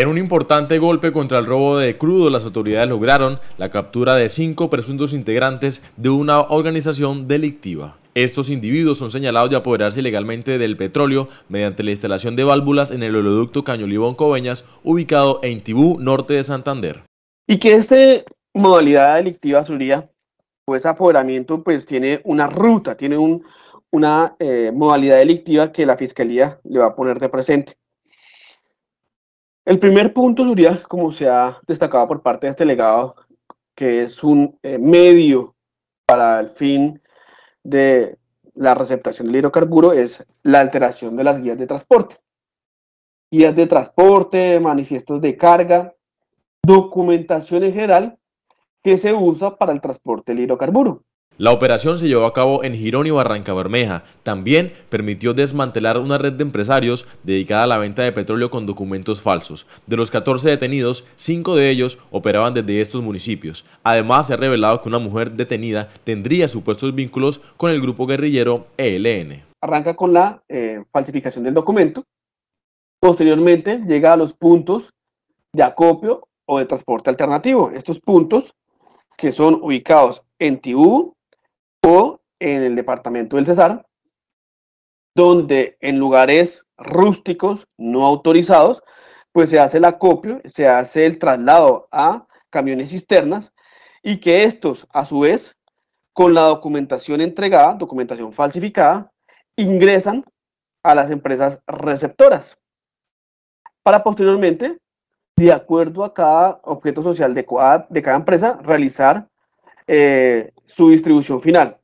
En un importante golpe contra el robo de crudo, las autoridades lograron la captura de cinco presuntos integrantes de una organización delictiva. Estos individuos son señalados de apoderarse ilegalmente del petróleo mediante la instalación de válvulas en el oleoducto Cañolibón Coveñas, ubicado en Tibú, norte de Santander. Y que esta modalidad delictiva, suría, pues apoderamiento, pues tiene una ruta, tiene una eh, modalidad delictiva que la fiscalía le va a poner de presente. El primer punto sería, como se ha destacado por parte de este legado, que es un eh, medio para el fin de la receptación del hidrocarburo, es la alteración de las guías de transporte. Guías de transporte, manifiestos de carga, documentación en general que se usa para el transporte del hidrocarburo. La operación se llevó a cabo en Girón y Barranca Bermeja. También permitió desmantelar una red de empresarios dedicada a la venta de petróleo con documentos falsos. De los 14 detenidos, 5 de ellos operaban desde estos municipios. Además, se ha revelado que una mujer detenida tendría supuestos vínculos con el grupo guerrillero ELN. Arranca con la eh, falsificación del documento. Posteriormente llega a los puntos de acopio o de transporte alternativo. Estos puntos que son ubicados en Tibú, o en el departamento del Cesar, donde en lugares rústicos no autorizados, pues se hace el acopio, se hace el traslado a camiones cisternas y que estos, a su vez, con la documentación entregada, documentación falsificada, ingresan a las empresas receptoras para posteriormente, de acuerdo a cada objeto social de, de cada empresa, realizar eh, su distribución final,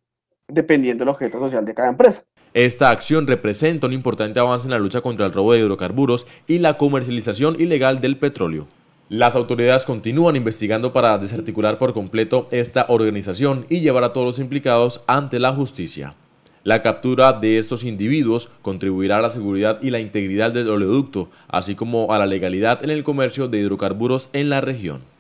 dependiendo del objeto social de cada empresa. Esta acción representa un importante avance en la lucha contra el robo de hidrocarburos y la comercialización ilegal del petróleo. Las autoridades continúan investigando para desarticular por completo esta organización y llevar a todos los implicados ante la justicia. La captura de estos individuos contribuirá a la seguridad y la integridad del oleoducto, así como a la legalidad en el comercio de hidrocarburos en la región.